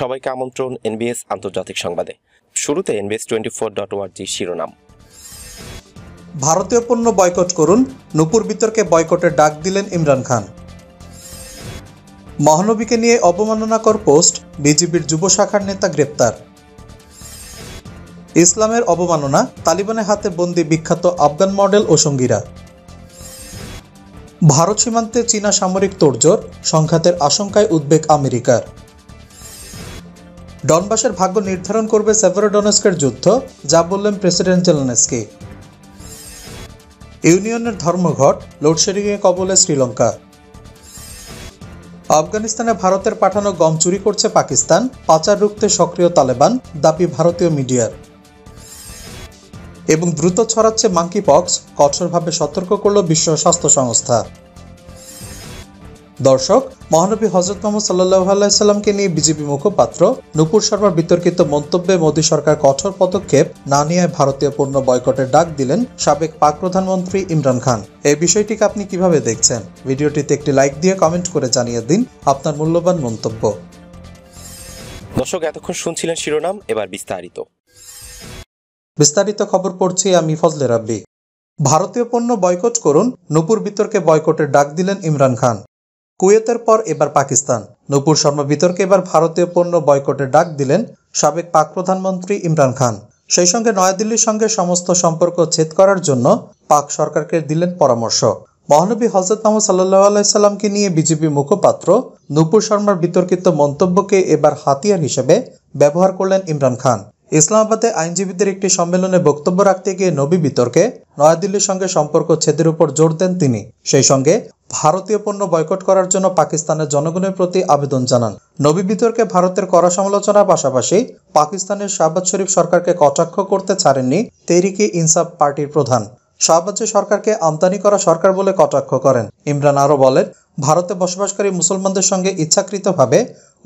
সবাইকে আমন্ত্রণ এনবিএস আন্তর্জাতিক সংবাদে শুরুতে এনবিএস টোয়েন্টি ফোর ডট ওয়ার্জি শিরোনাম ভারতীয় পণ্য বয়কট করুন নূপুর বিতর্কে বয়কটের ডাক দিলেন ইমরান খান মহানবীকে নিয়ে অবমাননাকর পোস্ট বিজেপির যুব শাখার নেতা গ্রেপ্তার ইসলামের অবমাননা তালিবানের হাতে বন্দী বিখ্যাত আফগান মডেল ও সঙ্গীরা ভারত সীমান্তে চীনা সামরিক তোড়জোড় সংঘাতের আশঙ্কায় উদ্বেগ আমেরিকার ডনবাসের ভাগ্য নির্ধারণ করবে সেভারোডনস্কের যুদ্ধ যা বললেন প্রেসিডেন্ট জেলনেস্কি ইউনিয়নের ধর্মঘট লোডশেডিংয়ে কবলে শ্রীলঙ্কা আফগানিস্তানে ভারতের পাঠানো গম চুরি করছে পাকিস্তান পাচার রুখতে সক্রিয় তালেবান দাবি ভারতীয় মিডিয়ার এবং দ্রুত ছড়াচ্ছে মাঙ্কি পক্স কঠোরভাবে সতর্ক করল বিশ্ব স্বাস্থ্য সংস্থা দর্শক মহানবী হজরত মোহাম্মদ সাল্লাহ সাল্লামকে নিয়ে বিজেপি মুখপাত্র নুপুর শর্মার বিতর্কিত মন্তব্যে মোদী সরকার কঠোর পদক্ষেপ না নিয়ে ভারতীয় পণ্য বয়কটের ডাক দিলেন সাবেক পাক প্রধানমন্ত্রী ইমরান খান এই বিষয়টিকে আপনি কিভাবে দেখছেন ভিডিওটিতে একটি লাইক দিয়ে কমেন্ট করে জানিয়ে দিন আপনার মূল্যবান মন্তব্য দর্শক এতক্ষণ শুনছিলেন শিরোনাম এবার বিস্তারিত বিস্তারিত খবর পড়ছি আমি ফজলে রাব্বি ভারতীয় পণ্য বয়কট করুন নূপুর বিতর্কে বয়কটের ডাক দিলেন ইমরান খান কুয়েতের পর এবার পাকিস্তান নূপুর শর্মা বিতর্কে এবার ভারতীয় পণ্য বয়কটের ডাক দিলেন সাবেক পাক প্রধানমন্ত্রী ইমরান খান সেই সঙ্গে নয়াদিল্লির সঙ্গে সমস্ত সম্পর্ক ছেদ করার জন্য পাক সরকারকে দিলেন পরামর্শ মহানবী হজরত মোহাম্মদ সাল্লাহ আলাইসাল্লামকে নিয়ে বিজেপি মুখপাত্র নূপুর শর্মার বিতর্কিত মন্তব্যকে এবার হাতিয়ার হিসেবে ব্যবহার করলেন ইমরান খান ইসলামাবাদে আইনজীবীদের একটি সম্মেলনে বক্তব্য রাখতে গিয়ে নবী বিতর্কে নয়াদিল্লির সঙ্গে সম্পর্ক ছেদের উপর জোর দেন তিনি সেই সঙ্গে ভারতীয় পণ্য বয়কট করার জন্য পাকিস্তানের জনগণের প্রতি আবেদন জানান নবী বিতর্কে ভারতের কড়া সমালোচনার পাশাপাশি পাকিস্তানের শাহবাজ শরীফ সরকারকে কটাক্ষ করতে ছাড়েননি তেরিকে ইনসাফ পার্টির প্রধান শাহবাজ সরকারকে আমদানি করা সরকার বলে কটাক্ষ করেন ইমরান আরও বলেন ভারতে বসবাসকারী মুসলমানদের সঙ্গে ইচ্ছাকৃতভাবে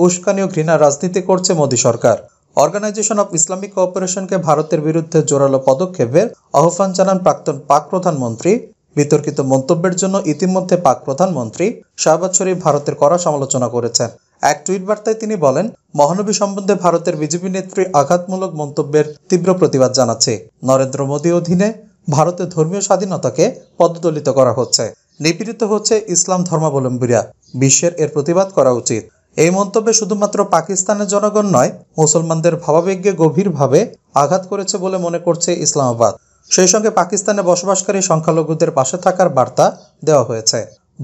উস্কানি ও ঘৃণা রাজনীতি করছে মোদী সরকার অর্গানাইজেশন অব ইসলামিক কোঅপারেশনকে ভারতের বিরুদ্ধে জোরালো পদক্ষেপের আহ্বান জানান প্রাক্তন পাক প্রধানমন্ত্রী বিতর্কিত মন্তব্যের জন্য ইতিমধ্যে পাক প্রধানমন্ত্রী শাহবাজ শরীফ ভারতের কড়া সমালোচনা করেছেন এক টুইট বার্তায় তিনি বলেন মহানবী সম্বন্ধে ভারতের বিজেপি নেত্রী আঘাতমূলক মন্তব্যের তীব্র প্রতিবাদ জানাচ্ছে নরেন্দ্র মোদী অধীনে ভারতের ধর্মীয় স্বাধীনতাকে পদদলিত করা হচ্ছে নিপীড়িত হচ্ছে ইসলাম ধর্মাবলম্বীরা বিশ্বের এর প্রতিবাদ করা উচিত এই মন্তব্যে শুধুমাত্র পাকিস্তানের জনগণ নয় মুসলমানদের ভাবাবেগে গভীরভাবে আঘাত করেছে বলে মনে করছে ইসলামাবাদ সেই সঙ্গে পাকিস্তানে বসবাসকারী সংখ্যালঘুদের পাশে থাকার বার্তা দেওয়া হয়েছে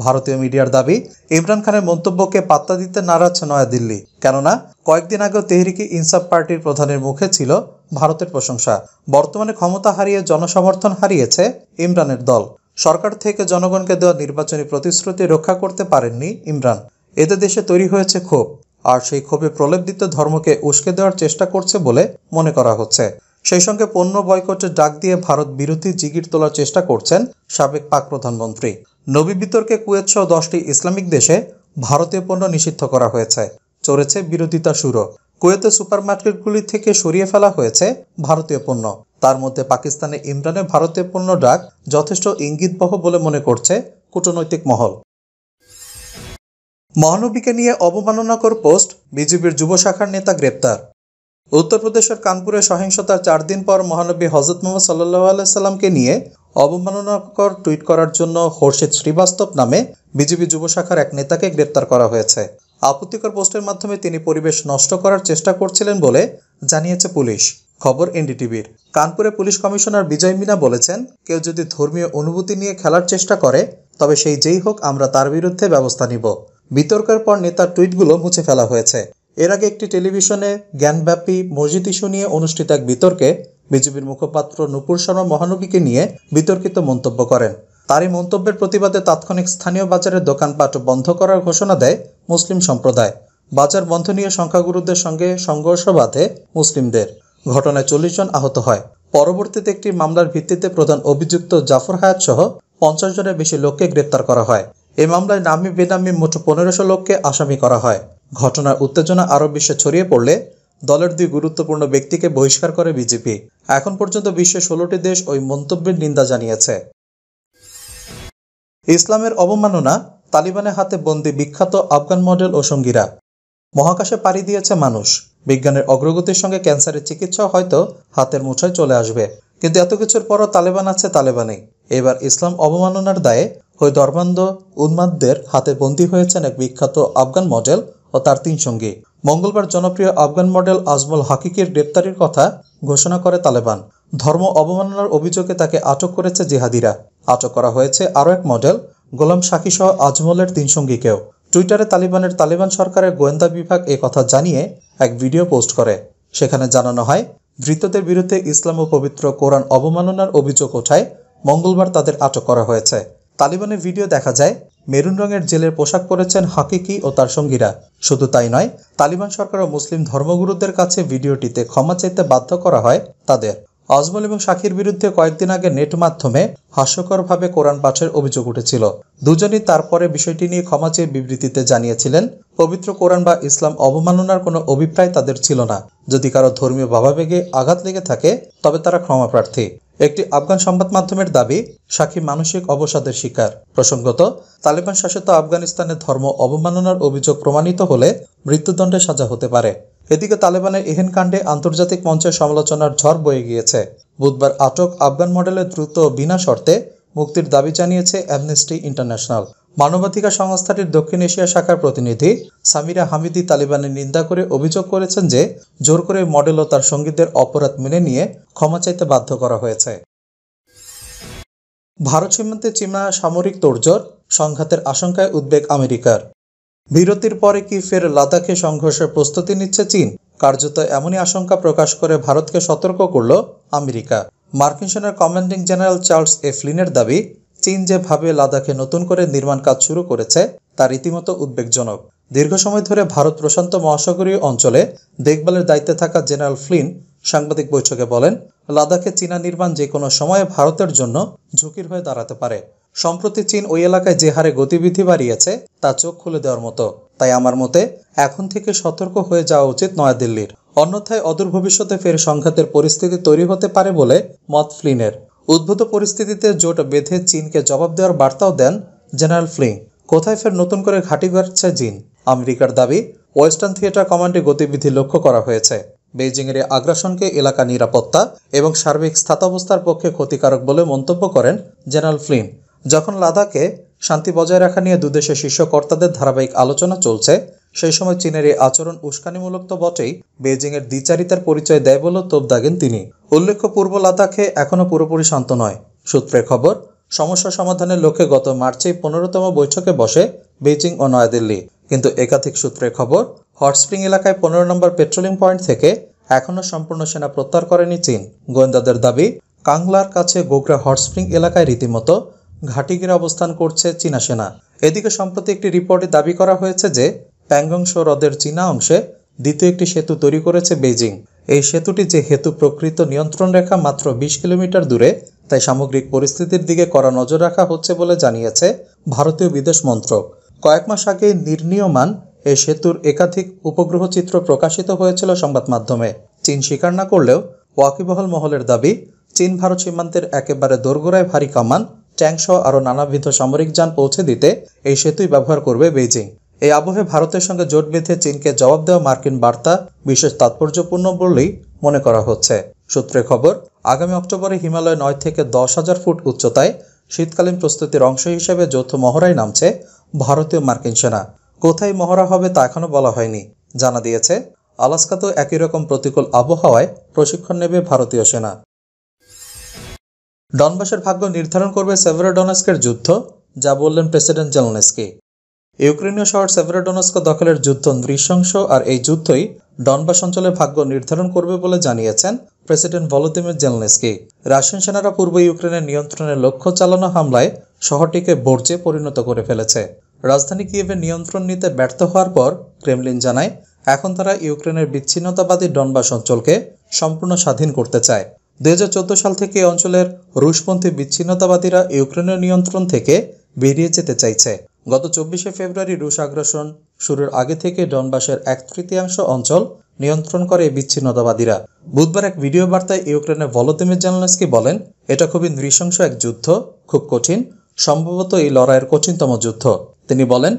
ভারতীয় মিডিয়ার দাবি ইমরান খানের মন্তব্যকে পাত্তা দিতে নারাজ নয়াদিল্লি কেননা কয়েকদিন আগেও তেহরিকি ইনসাফ পার্টির প্রধানের মুখে ছিল ভারতের প্রশংসা বর্তমানে ক্ষমতা হারিয়ে জনসমর্থন হারিয়েছে ইমরানের দল সরকার থেকে জনগণকে দেওয়া নির্বাচনী প্রতিশ্রুতি রক্ষা করতে পারেননি ইমরান এতে দেশে তৈরি হয়েছে ক্ষোভ আর সেই ক্ষোভে প্রলেপ দিতে ধর্মকে উস্কে দেওয়ার চেষ্টা করছে বলে মনে করা হচ্ছে সেই সঙ্গে পণ্য বয়কটের ডাক দিয়ে ভারত বিরোধী জিগির তোলার চেষ্টা করছেন সাবেক পাক প্রধানমন্ত্রী নবী বিতর্কে কুয়েতসহ দশটি ইসলামিক দেশে ভারতীয় পণ্য নিষিদ্ধ করা হয়েছে চড়েছে বিরোধিতা শুরু সুপার সুপারমার্কেটগুলি থেকে সরিয়ে ফেলা হয়েছে ভারতীয় পণ্য তার মধ্যে পাকিস্তানে ইমরানে ভারতীয় পণ্য ডাক যথেষ্ট ইঙ্গিতবহ বলে মনে করছে কূটনৈতিক মহল মহানবীকে নিয়ে অবমাননাকর পোস্ট বিজেপির যুব শাখার নেতা গ্রেপ্তার উত্তরপ্রদেশের কানপুরে সহিংসতার চার দিন পর মহানবী হজরত মোহাম্মদ সাল্লাহ আলাইসাল্লামকে নিয়ে অবমাননাকর টুইট করার জন্য হর্ষিদ শ্রীবাস্তব নামে বিজেপি যুব শাখার এক নেতাকে গ্রেপ্তার করা হয়েছে আপত্তিকর পোস্টের মাধ্যমে তিনি পরিবেশ নষ্ট করার চেষ্টা করছিলেন বলে জানিয়েছে পুলিশ খবর এনডিটিভির কানপুরে পুলিশ কমিশনার বিজয় মিনা বলেছেন কেউ যদি ধর্মীয় অনুভূতি নিয়ে খেলার চেষ্টা করে তবে সেই যেই হোক আমরা তার বিরুদ্ধে ব্যবস্থা নিব বিতর্কের পর নেতার টুইটগুলো মুছে ফেলা হয়েছে এর আগে একটি টেলিভিশনে জ্ঞানব্যাপী মসজিদ ইস্যু নিয়ে অনুষ্ঠিত এক বিতর্কে বিজেপির মুখপাত্র নুপুর শর্মা মহানবীকে নিয়ে বিতর্কিত মন্তব্য করেন তার এই মন্তব্যের প্রতিবাদে তাৎক্ষণিক স্থানীয় বাজারের দোকানপাট বন্ধ করার ঘোষণা দেয় মুসলিম সম্প্রদায় বাজার বন্ধ নিয়ে সংখ্যাগুরুদের সঙ্গে সংঘর্ষ বাঁধে মুসলিমদের ঘটনায় চল্লিশ জন আহত হয় পরবর্তীতে একটি মামলার ভিত্তিতে প্রধান অভিযুক্ত জাফর হায়াত সহ পঞ্চাশ জনের বেশি লোককে গ্রেপ্তার করা হয় এ মামলায় নামি বেনামি মোট পনেরোশো লোককে আসামি করা হয় ঘটনার উত্তেজনা আরব বিশ্বে ছড়িয়ে পড়লে দলের দুই গুরুত্বপূর্ণ ব্যক্তিকে বহিষ্কার করে বিজেপি এখন পর্যন্ত বিশ্বের ষোলোটি দেশ ওই মন্তব্যের নিন্দা জানিয়েছে ইসলামের অবমাননা তালিবানের হাতে বন্দী বিখ্যাত আফগান মডেল ও সঙ্গীরা মহাকাশে পাড়ি দিয়েছে মানুষ বিজ্ঞানের অগ্রগতির সঙ্গে ক্যান্সারের চিকিৎসা হয়তো হাতের মুঠায় চলে আসবে কিন্তু এত কিছুর পরও তালেবান আছে তালেবানে এবার ইসলাম অবমাননার দায়ে ওই ধর্মান্ধ উন্মাদদের হাতে বন্দী হয়েছেন এক বিখ্যাত আফগান মডেল ও তার তিন সঙ্গী মঙ্গলবার জনপ্রিয় আফগান মডেল আজমল হাকিকের গ্রেপ্তারির কথা ঘোষণা করে তালেবান ধর্ম অবমাননার অভিযোগে তাকে আটক করেছে জেহাদিরা আটক করা হয়েছে আরও এক মডেল গোলাম সাকি সহ আজমলের তিন সঙ্গীকেও টুইটারে তালিবানের তালিবান সরকারের গোয়েন্দা বিভাগ এ কথা জানিয়ে এক ভিডিও পোস্ট করে সেখানে জানানো হয় ধৃতদের বিরুদ্ধে ইসলাম ও পবিত্র কোরআন অবমাননার অভিযোগ ওঠায় মঙ্গলবার তাদের আটক করা হয়েছে তালিবানের ভিডিও দেখা যায় মেরুন রঙের জেলের পোশাক পরেছেন হাকিকি ও তার সঙ্গীরা শুধু তাই নয় তালিবান সরকার ও মুসলিম ধর্মগুরুদের কাছে ভিডিওটিতে ক্ষমা চাইতে বাধ্য করা হয় তাদের আজমল এবং শাকির বিরুদ্ধে কয়েকদিন আগে নেট মাধ্যমে হাস্যকরভাবে কোরআন পাঠের অভিযোগ উঠেছিল দুজনই তারপরে বিষয়টি নিয়ে ক্ষমা চেয়ে বিবৃতিতে জানিয়েছিলেন পবিত্র কোরআন বা ইসলাম অবমাননার কোনো অভিপ্রায় তাদের ছিল না যদি কারো ধর্মীয় ভাবাবেগে আঘাত লেগে থাকে তবে তারা ক্ষমা প্রার্থী একটি আফগান সংবাদ মাধ্যমের দাবি সাক্ষী মানসিক অবসাদের শিকার প্রসঙ্গত তালেবান শাসিত আফগানিস্তানে ধর্ম অবমাননার অভিযোগ প্রমাণিত হলে মৃত্যুদণ্ডে সাজা হতে পারে এদিকে তালেবানের এহেন কাণ্ডে আন্তর্জাতিক মঞ্চে সমালোচনার ঝড় বয়ে গিয়েছে বুধবার আটক আফগান মডেলের দ্রুত বিনা শর্তে মুক্তির দাবি জানিয়েছে অ্যামনেস্টি ইন্টারন্যাশনাল মানবাধিকার সংস্থাটির দক্ষিণ এশিয়া শাখার প্রতিনিধি সামিরা হামিদি তালিবানের নিন্দা করে অভিযোগ করেছেন যে জোর করে মডেল ও তার সঙ্গীতদের অপরাধ মেনে নিয়ে ক্ষমা চাইতে বাধ্য করা হয়েছে ভারত সীমান্তে চীনা সামরিক তোরজোর সংঘাতের আশঙ্কায় উদ্বেগ আমেরিকার বিরতির পরে কি ফের লাদাখে সংঘর্ষের প্রস্তুতি নিচ্ছে চীন কার্যত এমনই আশঙ্কা প্রকাশ করে ভারতকে সতর্ক করল আমেরিকা মার্কিন সেনার কমান্ডিং জেনারেল চার্লস এফলিনের দাবি চীন যেভাবে লাদাখে নতুন করে নির্মাণ কাজ শুরু করেছে তা রীতিমতো উদ্বেগজনক দীর্ঘ সময় ধরে ভারত প্রশান্ত মহাসাগরীয় অঞ্চলে দেখভালের দায়িত্বে থাকা জেনারেল ফ্লিন সাংবাদিক বৈঠকে বলেন লাদাখে চীনা নির্মাণ যে কোনো সময়ে ভারতের জন্য ঝুঁকির হয়ে দাঁড়াতে পারে সম্প্রতি চীন ওই এলাকায় যে হারে গতিবিধি বাড়িয়েছে তা চোখ খুলে দেওয়ার মতো তাই আমার মতে এখন থেকে সতর্ক হয়ে যাওয়া উচিত নয়াদিল্লির অন্যথায় অদূর ভবিষ্যতে ফের সংঘাতের পরিস্থিতি তৈরি হতে পারে বলে মত ফ্লিনের উদ্ভূত পরিস্থিতিতে জোট বেঁধে চীনকে জবাব দেওয়ার বার্তাও দেন জেনারেল ফ্লিং কোথায় ফের নতুন করে ঘাঁটি গাড়ছে জিন আমেরিকার দাবি ওয়েস্টার্ন থিয়েটার কমান্ডে গতিবিধি লক্ষ্য করা হয়েছে বেইজিংয়ের আগ্রাসনকে এলাকা নিরাপত্তা এবং সার্বিক স্থাতাবস্থার পক্ষে ক্ষতিকারক বলে মন্তব্য করেন জেনারেল ফ্লিন যখন লাদাখে শান্তি বজায় রাখা নিয়ে দুদেশের শীর্ষ কর্তাদের ধারাবাহিক আলোচনা চলছে সেই সময় চীনের এই আচরণ উস্কানিমূলক তো বটেই এর দ্বিচারিতার পরিচয় দেয় বলেও তোপ দাগেন তিনি উল্লেখ্য পূর্ব লাদাখে এখনো পুরোপুরি শান্ত নয় সূত্রে খবর সমস্যা সমাধানের লক্ষ্যে গত মার্চে পনেরোতম বৈঠকে বসে বেজিং ও নয়াদিল্লি কিন্তু একাধিক সূত্রে খবর হটস্প্রিং এলাকায় পনেরো নম্বর পেট্রোলিং পয়েন্ট থেকে এখনও সম্পূর্ণ সেনা প্রত্যাহার করেনি চীন গোয়েন্দাদের দাবি কাংলার কাছে গোগরা হটস্প্রিং এলাকায় রীতিমতো ঘাটিগিরে অবস্থান করছে চীনা সেনা এদিকে সম্প্রতি একটি রিপোর্টে দাবি করা হয়েছে যে ট্যাঙ্গংশ হ্রদের চীনা অংশে দ্বিতীয় একটি সেতু তৈরি করেছে বেজিং এই সেতুটি যে হেতু প্রকৃত নিয়ন্ত্রণ রেখা মাত্র বিশ কিলোমিটার দূরে তাই সামগ্রিক পরিস্থিতির দিকে কড়া নজর রাখা হচ্ছে বলে জানিয়েছে ভারতীয় বিদেশ মন্ত্রক কয়েক মাস আগে নির্ণীয়মান এই সেতুর একাধিক উপগ্রহ চিত্র প্রকাশিত হয়েছিল সংবাদ মাধ্যমে চীন স্বীকার না করলেও ওয়াকিবহল মহলের দাবি চীন ভারত সীমান্তের একেবারে দোরগোড়ায় ভারী কামান ট্যাংসহ আরও নানাবিধ সামরিক যান পৌঁছে দিতে এই সেতুই ব্যবহার করবে বেইজিং এই আবহে ভারতের সঙ্গে জোট বেঁধে চীনকে জবাব দেওয়া মার্কিন বার্তা বিশেষ তাৎপর্যপূর্ণ বলেই মনে করা হচ্ছে সূত্রে খবর আগামী অক্টোবরে হিমালয় নয় থেকে দশ হাজার ফুট উচ্চতায় শীতকালীন প্রস্তুতির অংশ হিসেবে যৌথ মহড়ায় নামছে ভারতীয় মার্কিন সেনা কোথায় মহড়া হবে তা এখনও বলা হয়নি জানা দিয়েছে আলাস্কাতেও একই রকম প্রতিকূল আবহাওয়ায় প্রশিক্ষণ নেবে ভারতীয় সেনা ডনবাসের ভাগ্য নির্ধারণ করবে সেভেরোডনেস্কের যুদ্ধ যা বললেন প্রেসিডেন্ট জেলনেস্কি ইউক্রেনীয় শহর সেভেরোডোনস্ক দখলের যুদ্ধ নৃশংস আর এই যুদ্ধই ডনবাস অঞ্চলের ভাগ্য নির্ধারণ করবে বলে জানিয়েছেন প্রেসিডেন্ট ভলোদিমির জেলনেস্কি রাশিয়ান সেনারা পূর্ব ইউক্রেনের নিয়ন্ত্রণের লক্ষ্য চালানো হামলায় শহরটিকে বর্জ্যে পরিণত করে ফেলেছে রাজধানী কিয়েভে নিয়ন্ত্রণ নিতে ব্যর্থ হওয়ার পর ক্রেমলিন জানায় এখন তারা ইউক্রেনের বিচ্ছিন্নতাবাদী ডনবাস অঞ্চলকে সম্পূর্ণ স্বাধীন করতে চায় দুই সাল থেকে অঞ্চলের রুশপন্থী বিচ্ছিন্নতাবাদীরা ইউক্রেনের নিয়ন্ত্রণ থেকে বেরিয়ে যেতে চাইছে গত চব্বিশে ফেব্রুয়ারি রুশ আগ্রাসন শুরুর আগে থেকে ডনবাসের এক তৃতীয়াংশ অঞ্চল নিয়ন্ত্রণ করে বিচ্ছিন্নতাবাদীরা বুধবার এক ভিডিও বার্তায় ইউক্রেনের ভলোদিমির জার্নালিস্টকে বলেন এটা খুবই নৃশংস এক যুদ্ধ খুব কঠিন সম্ভবত এই লড়াইয়ের কঠিনতম যুদ্ধ তিনি বলেন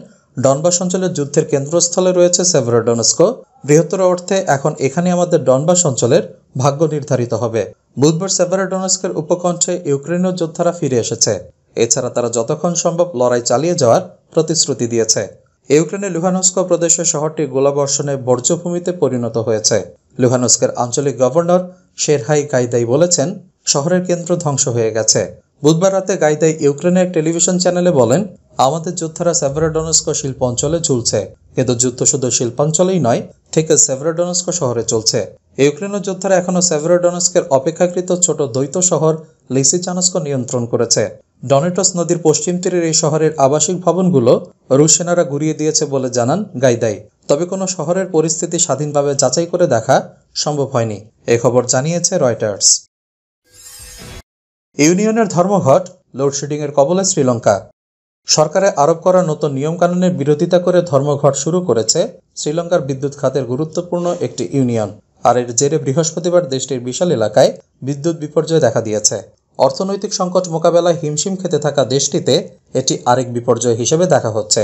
ডনবাস অঞ্চলের যুদ্ধের কেন্দ্রস্থলে রয়েছে সেভেরোডনস্কো বৃহত্তর অর্থে এখন এখানে আমাদের ডনবাস অঞ্চলের ভাগ্য নির্ধারিত হবে বুধবার সেভেরোডনস্কের উপকণ্ঠে ইউক্রেনীয় যোদ্ধারা ফিরে এসেছে এছাড়া তারা যতক্ষণ সম্ভব লড়াই চালিয়ে যাওয়ার প্রতিশ্রুতি দিয়েছে ইউক্রেনের লুহানস্ক প্রদেশের শহরটি গোলাবর্ষণে বর্জ্যভূমিতে পরিণত হয়েছে লুহানস্কের আঞ্চলিক গভর্নর শেরহাই গাইদাই বলেছেন শহরের কেন্দ্র ধ্বংস হয়ে গেছে বুধবার রাতে গাইদাই ইউক্রেনের টেলিভিশন চ্যানেলে বলেন আমাদের যোদ্ধারা সেভেরোডনস্ক শিল্প অঞ্চলে ঝুলছে কিন্তু যুদ্ধ শুধু শিল্পাঞ্চলেই নয় ঠিক সেভেরোডনস্ক শহরে চলছে ইউক্রেনের যোদ্ধারা এখনও সেভেরোডনস্কের অপেক্ষাকৃত ছোট দ্বৈত শহর লিসিচানস্ক নিয়ন্ত্রণ করেছে ডনেটস নদীর পশ্চিম তীরের এই শহরের আবাসিক ভবনগুলো রুশ সেনারা ঘুরিয়ে দিয়েছে বলে জানান গাইদাই তবে কোনো শহরের পরিস্থিতি স্বাধীনভাবে যাচাই করে দেখা সম্ভব হয়নি এ খবর জানিয়েছে রয়টার্স ইউনিয়নের ধর্মঘট লোডশেডিংয়ের কবলে শ্রীলঙ্কা সরকারে আরোপ করা নতুন নিয়মকানুনের বিরোধিতা করে ধর্মঘট শুরু করেছে শ্রীলঙ্কার বিদ্যুৎ খাতের গুরুত্বপূর্ণ একটি ইউনিয়ন আর এর জেরে বৃহস্পতিবার দেশটির বিশাল এলাকায় বিদ্যুৎ বিপর্যয় দেখা দিয়েছে অর্থনৈতিক সংকট মোকাবেলায় হিমশিম খেতে থাকা দেশটিতে এটি আরেক বিপর্যয় হিসেবে দেখা হচ্ছে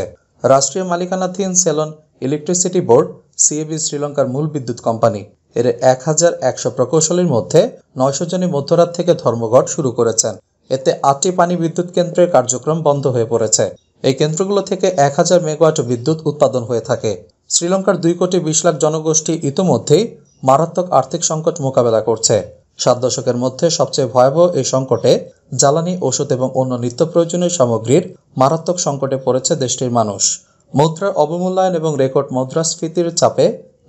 রাষ্ট্রীয় মালিকানাধীন সেলন ইলেকট্রিসিটি বোর্ড সিএবি শ্রীলঙ্কার মূল বিদ্যুৎ কোম্পানি এর এক হাজার একশো প্রকৌশলীর মধ্যে নয়শো জনই মধ্যরাত থেকে ধর্মঘট শুরু করেছেন এতে আটটি পানি বিদ্যুৎ কেন্দ্রের কার্যক্রম বন্ধ হয়ে পড়েছে এই কেন্দ্রগুলো থেকে এক হাজার মেগাওয়াট বিদ্যুৎ উৎপাদন হয়ে থাকে শ্রীলঙ্কার দুই কোটি বিশ লাখ জনগোষ্ঠী ইতোমধ্যেই মারাত্মক আর্থিক সংকট মোকাবেলা করছে সাত দশকের মধ্যে সবচেয়ে ভয়াবহ এই সংকটে জ্বালানি ওষুধ এবং অন্য নিত্য প্রয়োজনীয় সামগ্রীর মারাত্মক সংকটে পড়েছে দেশটির মানুষ মুদ্রার অবমূল্যায়ন এবং রেকর্ড মুদ্রাস্ফীতির চাপে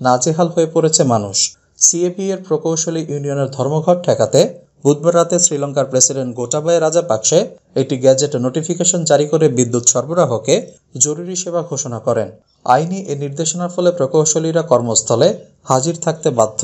নাজেহাল হয়ে পড়েছে মানুষ সিএপি এর প্রকৌশলী ইউনিয়নের ধর্মঘট ঠেকাতে বুধবার রাতে শ্রীলঙ্কার প্রেসিডেন্ট গোটাবায় পাকসে একটি গ্যাজেট নোটিফিকেশন জারি করে বিদ্যুৎ সরবরাহকে জরুরি সেবা ঘোষণা করেন আইনি এ নির্দেশনার ফলে প্রকৌশলীরা কর্মস্থলে হাজির থাকতে বাধ্য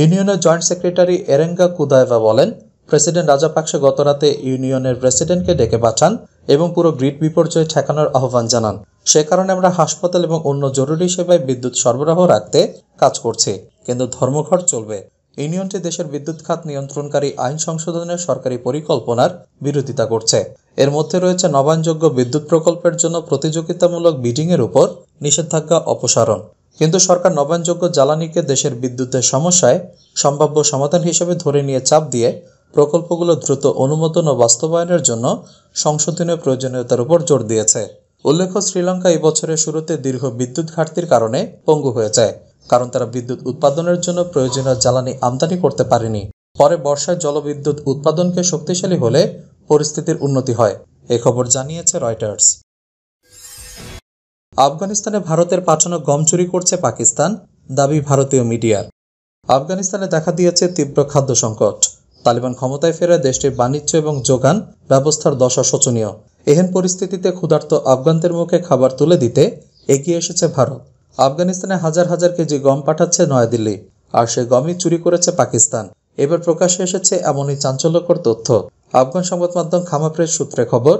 ইউনিয়নের জয়েন্ট সেক্রেটারি এরেঙ্গা কুদায়ভা বলেন প্রেসিডেন্ট রাজাপাকসে গতরাতে ইউনিয়নের প্রেসিডেন্টকে ডেকে পাঠান এবং পুরো গ্রিড বিপর্যয় ঠেকানোর আহ্বান জানান সে কারণে আমরা হাসপাতাল এবং অন্য জরুরি সেবায় বিদ্যুৎ সরবরাহ রাখতে কাজ করছি কিন্তু ধর্মঘট চলবে ইউনিয়নটি দেশের বিদ্যুৎ খাত নিয়ন্ত্রণকারী আইন সংশোধনের সরকারি পরিকল্পনার বিরোধিতা করছে এর মধ্যে রয়েছে নবায়নযোগ্য বিদ্যুৎ প্রকল্পের জন্য প্রতিযোগিতামূলক বিডিংয়ের উপর নিষেধাজ্ঞা অপসারণ কিন্তু সরকার নবায়নযোগ্য জ্বালানিকে দেশের বিদ্যুতের সমস্যায় সম্ভাব্য সমাধান হিসেবে ধরে নিয়ে চাপ দিয়ে প্রকল্পগুলো দ্রুত অনুমোদন ও বাস্তবায়নের জন্য সংশোধনীয় প্রয়োজনীয়তার উপর জোর দিয়েছে উল্লেখ্য শ্রীলঙ্কা এই বছরের শুরুতে দীর্ঘ বিদ্যুৎ ঘাটতির কারণে পঙ্গু হয়ে যায় কারণ তারা বিদ্যুৎ উৎপাদনের জন্য প্রয়োজনীয় জ্বালানি আমদানি করতে পারেনি পরে বর্ষায় জলবিদ্যুৎ উৎপাদনকে শক্তিশালী হলে পরিস্থিতির উন্নতি হয় এ খবর জানিয়েছে রয়টার্স আফগানিস্তানে ভারতের পাঠানো গম চুরি করছে পাকিস্তান দাবি ভারতীয় মিডিয়ার আফগানিস্তানে দেখা দিয়েছে তীব্র খাদ্য সংকট তালিবান ক্ষমতায় ফেরা দেশটির বাণিজ্য এবং যোগান ব্যবস্থার দশা শোচনীয় এহেন পরিস্থিতিতে ক্ষুধার্ত আফগানদের মুখে খাবার তুলে দিতে এগিয়ে এসেছে ভারত আফগানিস্তানে হাজার হাজার কেজি গম পাঠাচ্ছে নয়াদিল্লি আর সে গমই চুরি করেছে পাকিস্তান এবার প্রকাশ্যে এসেছে এমনই চাঞ্চল্যকর তথ্য আফগান সংবাদ মাধ্যম খামাপ্রেস সূত্রে খবর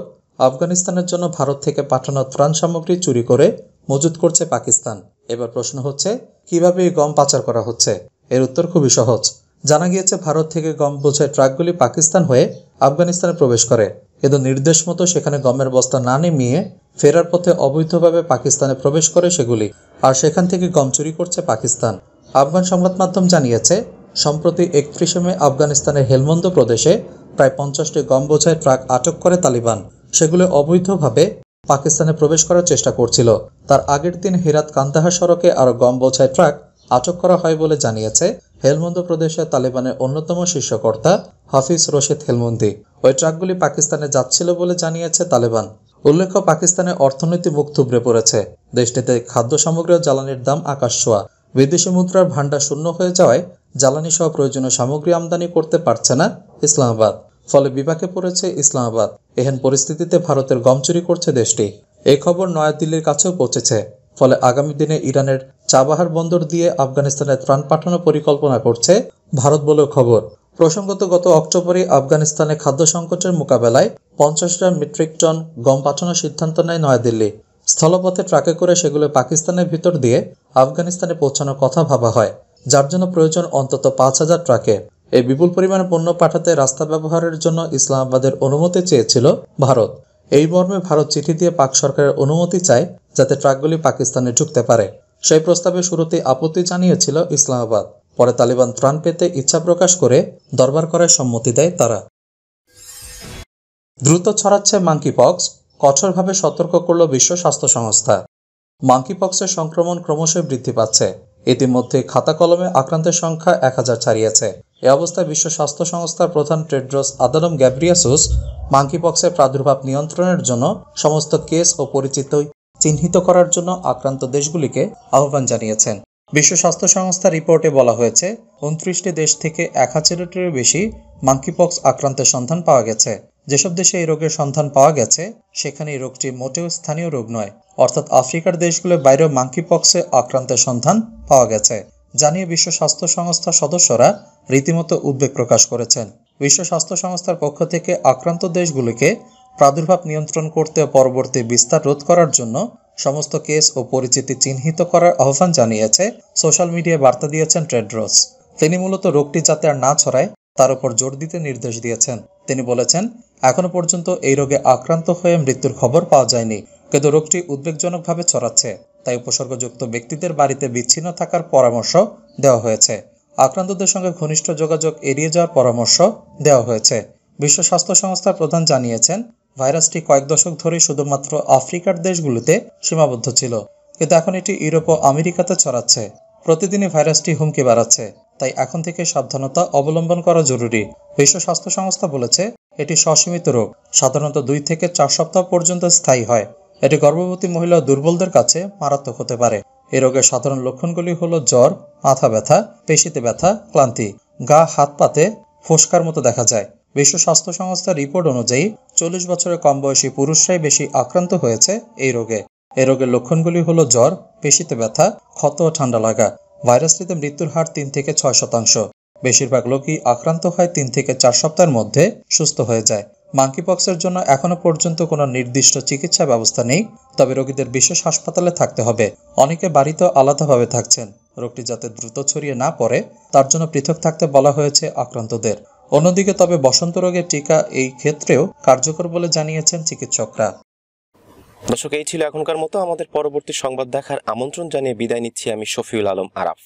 আফগানিস্তানের জন্য ভারত থেকে পাঠানো ত্রাণ সামগ্রী চুরি করে মজুত করছে পাকিস্তান এবার প্রশ্ন হচ্ছে কিভাবে এই গম পাচার করা হচ্ছে এর উত্তর খুবই সহজ জানা গিয়েছে ভারত থেকে গম বোঝায় ট্রাকগুলি পাকিস্তান হয়ে আফগানিস্তানে প্রবেশ করে কিন্তু নির্দেশ মতো সেখানে গমের বস্তা না নেমিয়ে ফেরার পথে অবৈধভাবে পাকিস্তানে প্রবেশ করে সেগুলি আর সেখান থেকে গম চুরি করছে পাকিস্তান আফগান সংবাদ মাধ্যম জানিয়েছে সম্প্রতি একত্রিশে মে আফগানিস্তানের হেলমন্দ প্রদেশে প্রায় পঞ্চাশটি গম বোঝায় ট্রাক আটক করে তালিবান সেগুলো অবৈধভাবে পাকিস্তানে প্রবেশ করার চেষ্টা করছিল তার আগের দিন হিরাত কান্দাহার সড়কে আরও গম বোঝায় ট্রাক আটক করা হয় বলে জানিয়েছে হেলমন্দ প্রদেশে তালেবানের অন্যতম শীর্ষকর্তা হাফিজ রশিদ হেলমন্দি ওই ট্রাকগুলি পাকিস্তানে যাচ্ছিল বলে জানিয়েছে তালেবান উল্লেখ্য পাকিস্তানের অর্থনীতি মুখ থুবড়ে পড়েছে দেশটিতে খাদ্য সামগ্রী ও জ্বালানির দাম আকাশ ছোঁয়া বিদেশি মুদ্রার ভাণ্ডার শূন্য হয়ে যাওয়ায় জ্বালানি সহ প্রয়োজনীয় সামগ্রী আমদানি করতে পারছে না ইসলামাবাদ ফলে বিপাকে পড়েছে ইসলামাবাদ এহেন পরিস্থিতিতে ভারতের গম চুরি করছে দেশটি এই খবর নয়াদিল্লির কাছেও পৌঁছেছে ফলে আগামী দিনে ইরানের চাবাহার বন্দর দিয়ে আফগানিস্তানে ত্রাণ পাঠানোর পরিকল্পনা করছে ভারত বলেও খবর প্রসঙ্গত গত অক্টোবরে আফগানিস্তানে খাদ্য সংকটের মোকাবেলায় পঞ্চাশ হাজার মেট্রিক টন গম পাঠানোর সিদ্ধান্ত নেয় নয়াদিল্লি স্থলপথে ট্রাকে করে সেগুলো পাকিস্তানের ভিতর দিয়ে আফগানিস্তানে পৌঁছানোর কথা ভাবা হয় যার জন্য প্রয়োজন অন্তত পাঁচ হাজার ট্রাকে এই বিপুল পরিমাণে পণ্য পাঠাতে রাস্তা ব্যবহারের জন্য ইসলামাবাদের অনুমতি চেয়েছিল ভারত এই মর্মে ভারত চিঠি দিয়ে পাক সরকারের অনুমতি চায় যাতে ট্রাকগুলি পাকিস্তানে ঢুকতে পারে সেই প্রস্তাবে শুরুতে আপত্তি জানিয়েছিল ইসলামাবাদ পরে তালিবান ত্রাণ পেতে ইচ্ছা প্রকাশ করে দরবার করায় সম্মতি দেয় তারা দ্রুত ছড়াচ্ছে মাঙ্কিপক্স কঠোরভাবে সতর্ক করল বিশ্ব স্বাস্থ্য সংস্থা মাঙ্কিপক্সের সংক্রমণ ক্রমশই বৃদ্ধি পাচ্ছে ইতিমধ্যে খাতা কলমে আক্রান্তের সংখ্যা এক হাজার ছাড়িয়েছে এ অবস্থায় বিশ্ব স্বাস্থ্য সংস্থার প্রধান টেড্রস আদালম গ্যাব্রিয়াসুস মাঙ্কিপক্সের প্রাদুর্ভাব নিয়ন্ত্রণের জন্য সমস্ত কেস ও পরিচিত চিহ্নিত করার জন্য আক্রান্ত দেশগুলিকে আহ্বান জানিয়েছেন বিশ্ব স্বাস্থ্য সংস্থার রিপোর্টে বলা হয়েছে উনত্রিশটি দেশ থেকে এক হাজারটিরও বেশি মাঙ্কিপক্স আক্রান্তের সন্ধান পাওয়া গেছে যেসব দেশে এই রোগের সন্ধান পাওয়া গেছে সেখানে এই রোগটি মোটেও স্থানীয় রোগ নয় অর্থাৎ আফ্রিকার দেশগুলোর বাইরেও মাঙ্কিপক্সে আক্রান্তের সন্ধান পাওয়া গেছে জানিয়ে বিশ্ব স্বাস্থ্য সংস্থার সদস্যরা রীতিমতো উদ্বেগ প্রকাশ করেছেন বিশ্ব স্বাস্থ্য সংস্থার পক্ষ থেকে আক্রান্ত দেশগুলিকে প্রাদুর্ভাব নিয়ন্ত্রণ করতে পরবর্তী বিস্তার রোধ করার জন্য সমস্ত কেস ও পরিচিতি চিহ্নিত করার আহ্বান জানিয়েছে সোশ্যাল মিডিয়ায় বার্তা দিয়েছেন ট্রেড্রোস তিনি মূলত রোগটি যাতে আর না ছড়ায় তার উপর জোর দিতে নির্দেশ দিয়েছেন তিনি বলেছেন এখনো পর্যন্ত এই রোগে আক্রান্ত হয়ে মৃত্যুর খবর পাওয়া যায়নি কিন্তু রোগটি উদ্বেগজনকভাবে ছড়াচ্ছে তাই উপসর্গযুক্ত ব্যক্তিদের বাড়িতে বিচ্ছিন্ন থাকার পরামর্শ দেওয়া হয়েছে আক্রান্তদের সঙ্গে ঘনিষ্ঠ যোগাযোগ এড়িয়ে যাওয়ার পরামর্শ দেওয়া হয়েছে বিশ্ব স্বাস্থ্য সংস্থার প্রধান জানিয়েছেন ভাইরাসটি কয়েক দশক ধরে শুধুমাত্র আফ্রিকার দেশগুলোতে সীমাবদ্ধ ছিল কিন্তু এখন এটি ইউরোপ ও আমেরিকাতে ছড়াচ্ছে প্রতিদিনই ভাইরাসটি হুমকি বাড়াচ্ছে তাই এখন থেকে সাবধানতা অবলম্বন করা জরুরি বিশ্ব স্বাস্থ্য সংস্থা বলেছে এটি সসীমিত রোগ সাধারণত দুই থেকে চার সপ্তাহ পর্যন্ত স্থায়ী হয় এটি গর্ভবতী মহিলা দুর্বলদের কাছে মারাত্মক হতে পারে এই রোগের সাধারণ লক্ষণগুলি হল জ্বর মাথা ব্যথা পেশিতে ব্যথা ক্লান্তি গা হাত পাতে ফোসকার মতো দেখা যায় বিশ্ব স্বাস্থ্য সংস্থার রিপোর্ট অনুযায়ী চল্লিশ বছরের কম বয়সী পুরুষরাই বেশি আক্রান্ত হয়েছে এই রোগে এ রোগের লক্ষণগুলি হল জ্বর পেশিতে ব্যথা ক্ষত ও ঠান্ডা লাগা ভাইরাসটিতে মৃত্যুর হার তিন থেকে ছয় শতাংশ বেশিরভাগ লোকই আক্রান্ত হয় তিন থেকে চার সপ্তাহের মধ্যে সুস্থ হয়ে যায় মাঙ্কিপক্সের জন্য এখনো পর্যন্ত কোনো নির্দিষ্ট চিকিৎসা ব্যবস্থা নেই তবে রোগীদের বিশেষ হাসপাতালে থাকতে হবে অনেকে বাড়িতেও আলাদাভাবে থাকছেন রোগটি যাতে দ্রুত ছড়িয়ে না পড়ে তার জন্য পৃথক থাকতে বলা হয়েছে আক্রান্তদের অন্যদিকে তবে বসন্ত রোগের টিকা এই ক্ষেত্রেও কার্যকর বলে জানিয়েছেন চিকিৎসকরা দর্শক এই ছিল এখনকার মতো আমাদের পরবর্তী সংবাদ দেখার আমন্ত্রণ জানিয়ে বিদায় নিচ্ছি আমি শফিউল আলম আরাফ